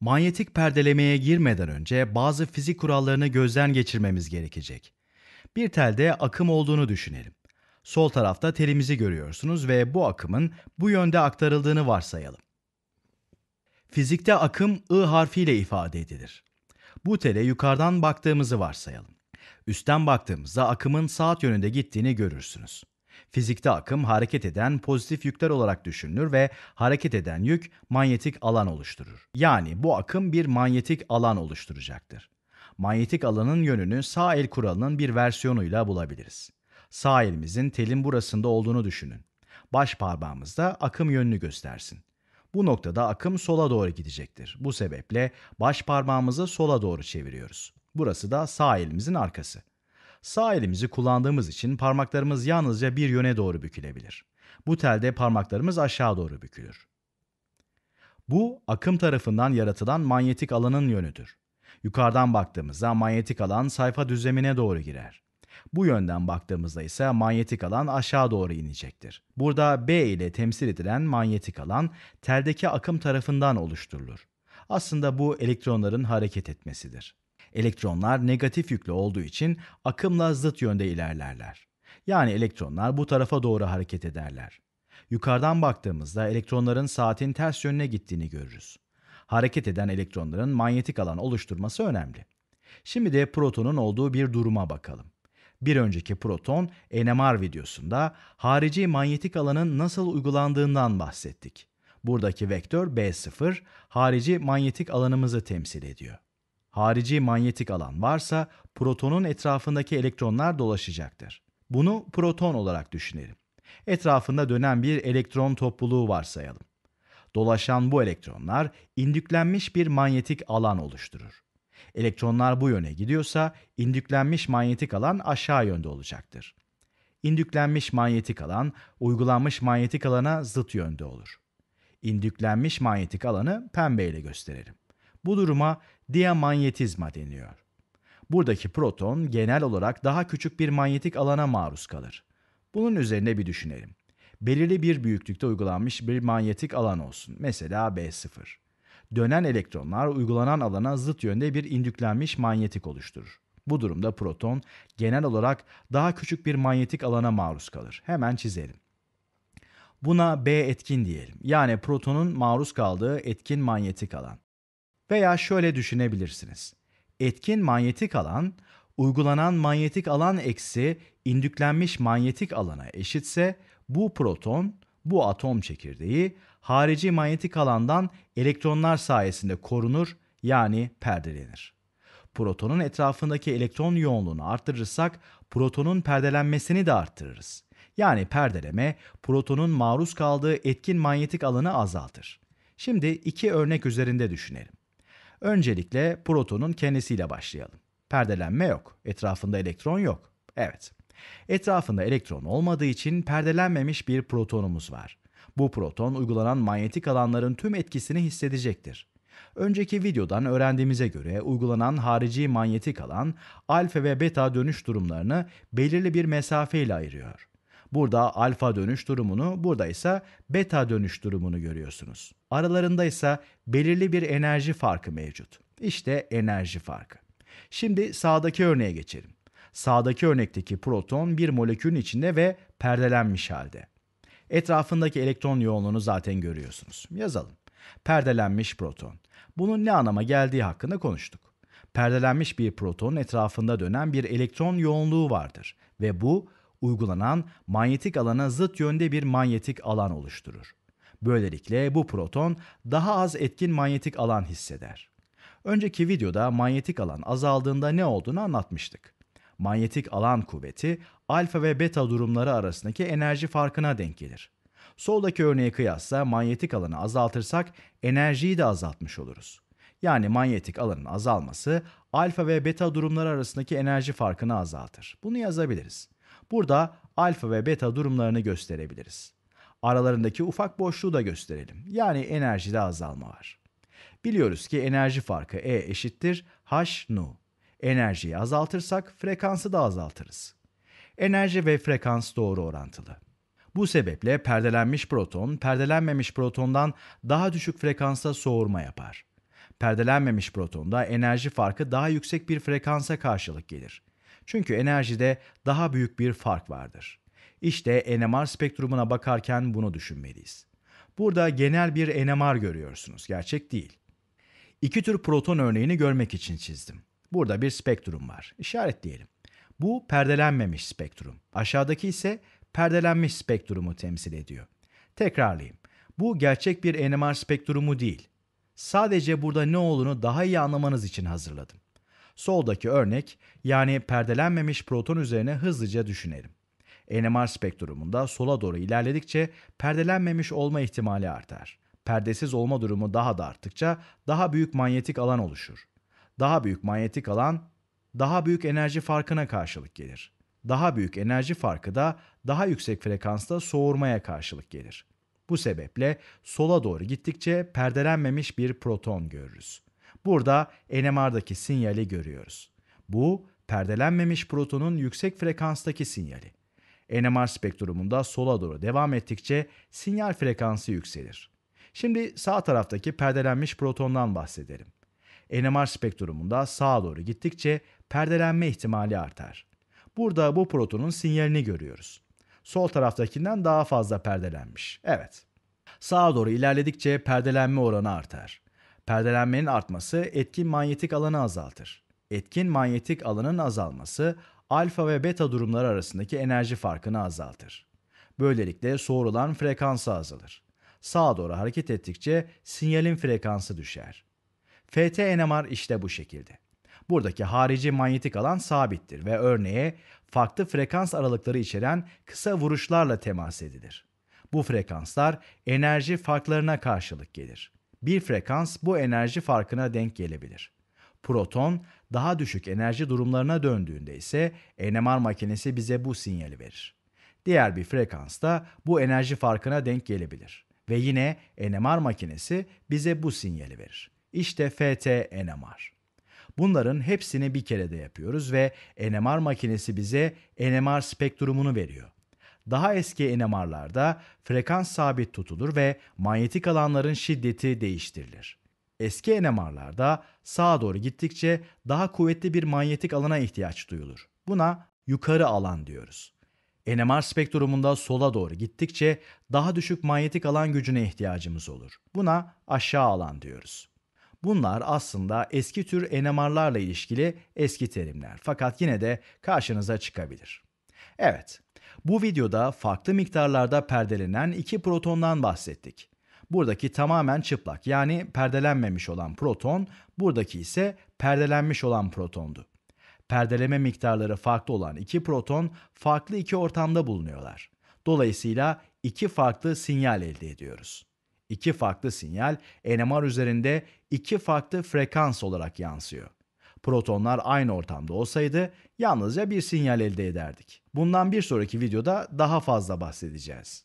Manyetik perdelemeye girmeden önce bazı fizik kurallarını gözden geçirmemiz gerekecek. Bir telde akım olduğunu düşünelim. Sol tarafta telimizi görüyorsunuz ve bu akımın bu yönde aktarıldığını varsayalım. Fizikte akım I harfiyle ifade edilir. Bu tele yukarıdan baktığımızı varsayalım. Üstten baktığımızda akımın saat yönünde gittiğini görürsünüz. Fizikte akım hareket eden pozitif yükler olarak düşünülür ve hareket eden yük manyetik alan oluşturur. Yani bu akım bir manyetik alan oluşturacaktır. Manyetik alanın yönünü sağ el kuralının bir versiyonuyla bulabiliriz. Sağ elimizin telin burasında olduğunu düşünün. Baş parmağımızda akım yönünü göstersin. Bu noktada akım sola doğru gidecektir. Bu sebeple baş parmağımızı sola doğru çeviriyoruz. Burası da sağ elimizin arkası. Sağ elimizi kullandığımız için parmaklarımız yalnızca bir yöne doğru bükülebilir. Bu telde parmaklarımız aşağı doğru bükülür. Bu akım tarafından yaratılan manyetik alanın yönüdür. Yukarıdan baktığımızda manyetik alan sayfa düzlemine doğru girer. Bu yönden baktığımızda ise manyetik alan aşağı doğru inecektir. Burada B ile temsil edilen manyetik alan teldeki akım tarafından oluşturulur. Aslında bu elektronların hareket etmesidir. Elektronlar negatif yüklü olduğu için akımla zıt yönde ilerlerler. Yani elektronlar bu tarafa doğru hareket ederler. Yukarıdan baktığımızda elektronların saatin ters yönüne gittiğini görürüz. Hareket eden elektronların manyetik alan oluşturması önemli. Şimdi de protonun olduğu bir duruma bakalım. Bir önceki proton NMR videosunda harici manyetik alanın nasıl uygulandığından bahsettik. Buradaki vektör B0 harici manyetik alanımızı temsil ediyor. Harici manyetik alan varsa protonun etrafındaki elektronlar dolaşacaktır. Bunu proton olarak düşünelim. Etrafında dönen bir elektron topluluğu varsayalım. Dolaşan bu elektronlar indüklenmiş bir manyetik alan oluşturur. Elektronlar bu yöne gidiyorsa indüklenmiş manyetik alan aşağı yönde olacaktır. İndüklenmiş manyetik alan uygulanmış manyetik alana zıt yönde olur. İndüklenmiş manyetik alanı pembe ile gösterelim. Bu duruma diamanyetizma deniyor. Buradaki proton genel olarak daha küçük bir manyetik alana maruz kalır. Bunun üzerine bir düşünelim. Belirli bir büyüklükte uygulanmış bir manyetik alan olsun. Mesela B0. Dönen elektronlar uygulanan alana zıt yönde bir indüklenmiş manyetik oluşturur. Bu durumda proton genel olarak daha küçük bir manyetik alana maruz kalır. Hemen çizelim. Buna B etkin diyelim. Yani protonun maruz kaldığı etkin manyetik alan. Veya şöyle düşünebilirsiniz. Etkin manyetik alan, uygulanan manyetik alan eksi indüklenmiş manyetik alana eşitse bu proton, bu atom çekirdeği harici manyetik alandan elektronlar sayesinde korunur yani perdelenir. Protonun etrafındaki elektron yoğunluğunu arttırırsak protonun perdelenmesini de arttırırız. Yani perdeleme protonun maruz kaldığı etkin manyetik alanı azaltır. Şimdi iki örnek üzerinde düşünelim. Öncelikle protonun kendisiyle başlayalım. Perdelenme yok. Etrafında elektron yok. Evet. Etrafında elektron olmadığı için perdelenmemiş bir protonumuz var. Bu proton uygulanan manyetik alanların tüm etkisini hissedecektir. Önceki videodan öğrendiğimize göre uygulanan harici manyetik alan alfa ve beta dönüş durumlarını belirli bir mesafe ile ayırıyor. Burada alfa dönüş durumunu, burada ise beta dönüş durumunu görüyorsunuz. Aralarında ise belirli bir enerji farkı mevcut. İşte enerji farkı. Şimdi sağdaki örneğe geçelim. Sağdaki örnekteki proton bir molekülün içinde ve perdelenmiş halde. Etrafındaki elektron yoğunluğunu zaten görüyorsunuz. Yazalım. Perdelenmiş proton. Bunun ne anlama geldiği hakkında konuştuk. Perdelenmiş bir protonun etrafında dönen bir elektron yoğunluğu vardır ve bu uygulanan manyetik alana zıt yönde bir manyetik alan oluşturur. Böylelikle bu proton daha az etkin manyetik alan hisseder. Önceki videoda manyetik alan azaldığında ne olduğunu anlatmıştık. Manyetik alan kuvveti alfa ve beta durumları arasındaki enerji farkına denk gelir. Soldaki örneğe kıyasla manyetik alanı azaltırsak enerjiyi de azaltmış oluruz. Yani manyetik alanın azalması alfa ve beta durumları arasındaki enerji farkını azaltır. Bunu yazabiliriz. Burada alfa ve beta durumlarını gösterebiliriz. Aralarındaki ufak boşluğu da gösterelim. Yani enerjide azalma var. Biliyoruz ki enerji farkı E eşittir H nu. Enerjiyi azaltırsak frekansı da azaltırız. Enerji ve frekans doğru orantılı. Bu sebeple perdelenmiş proton, perdelenmemiş protondan daha düşük frekansa soğurma yapar. Perdelenmemiş protonda enerji farkı daha yüksek bir frekansa karşılık gelir. Çünkü enerjide daha büyük bir fark vardır. İşte NMR spektrumuna bakarken bunu düşünmeliyiz. Burada genel bir NMR görüyorsunuz, gerçek değil. İki tür proton örneğini görmek için çizdim. Burada bir spektrum var, işaretleyelim. Bu perdelenmemiş spektrum. Aşağıdaki ise perdelenmiş spektrumu temsil ediyor. Tekrarlayayım. Bu gerçek bir NMR spektrumu değil. Sadece burada ne olduğunu daha iyi anlamanız için hazırladım. Soldaki örnek yani perdelenmemiş proton üzerine hızlıca düşünelim. NMR spektrumunda sola doğru ilerledikçe perdelenmemiş olma ihtimali artar. Perdesiz olma durumu daha da arttıkça daha büyük manyetik alan oluşur. Daha büyük manyetik alan daha büyük enerji farkına karşılık gelir. Daha büyük enerji farkı da daha yüksek frekansta soğurmaya karşılık gelir. Bu sebeple sola doğru gittikçe perdelenmemiş bir proton görürüz. Burada NMR'daki sinyali görüyoruz. Bu perdelenmemiş protonun yüksek frekanstaki sinyali. NMR spektrumunda sola doğru devam ettikçe sinyal frekansı yükselir. Şimdi sağ taraftaki perdelenmiş protondan bahsedelim. NMR spektrumunda sağa doğru gittikçe perdelenme ihtimali artar. Burada bu protonun sinyalini görüyoruz. Sol taraftakinden daha fazla perdelenmiş. Evet. Sağa doğru ilerledikçe perdelenme oranı artar. Perdelenmenin artması etkin manyetik alanı azaltır. Etkin manyetik alanın azalması alfa ve beta durumları arasındaki enerji farkını azaltır. Böylelikle soğurulan frekansı azalır. Sağa doğru hareket ettikçe sinyalin frekansı düşer. FT-NMR işte bu şekilde. Buradaki harici manyetik alan sabittir ve örneğe farklı frekans aralıkları içeren kısa vuruşlarla temas edilir. Bu frekanslar enerji farklarına karşılık gelir bir frekans bu enerji farkına denk gelebilir. Proton daha düşük enerji durumlarına döndüğünde ise NMR makinesi bize bu sinyali verir. Diğer bir frekansta bu enerji farkına denk gelebilir ve yine NMR makinesi bize bu sinyali verir. İşte FT NMR. Bunların hepsini bir kere de yapıyoruz ve NMR makinesi bize NMR spektrumunu veriyor. Daha eski NMR'larda frekans sabit tutulur ve manyetik alanların şiddeti değiştirilir. Eski NMR'larda sağa doğru gittikçe daha kuvvetli bir manyetik alana ihtiyaç duyulur. Buna yukarı alan diyoruz. NMR spektrumunda sola doğru gittikçe daha düşük manyetik alan gücüne ihtiyacımız olur. Buna aşağı alan diyoruz. Bunlar aslında eski tür NMR'larla ilişkili eski terimler fakat yine de karşınıza çıkabilir. Evet, bu videoda farklı miktarlarda perdelenen iki protondan bahsettik. Buradaki tamamen çıplak yani perdelenmemiş olan proton, buradaki ise perdelenmiş olan protondu. Perdeleme miktarları farklı olan iki proton farklı iki ortamda bulunuyorlar. Dolayısıyla iki farklı sinyal elde ediyoruz. İki farklı sinyal NMR üzerinde iki farklı frekans olarak yansıyor. Protonlar aynı ortamda olsaydı yalnızca bir sinyal elde ederdik. Bundan bir sonraki videoda daha fazla bahsedeceğiz.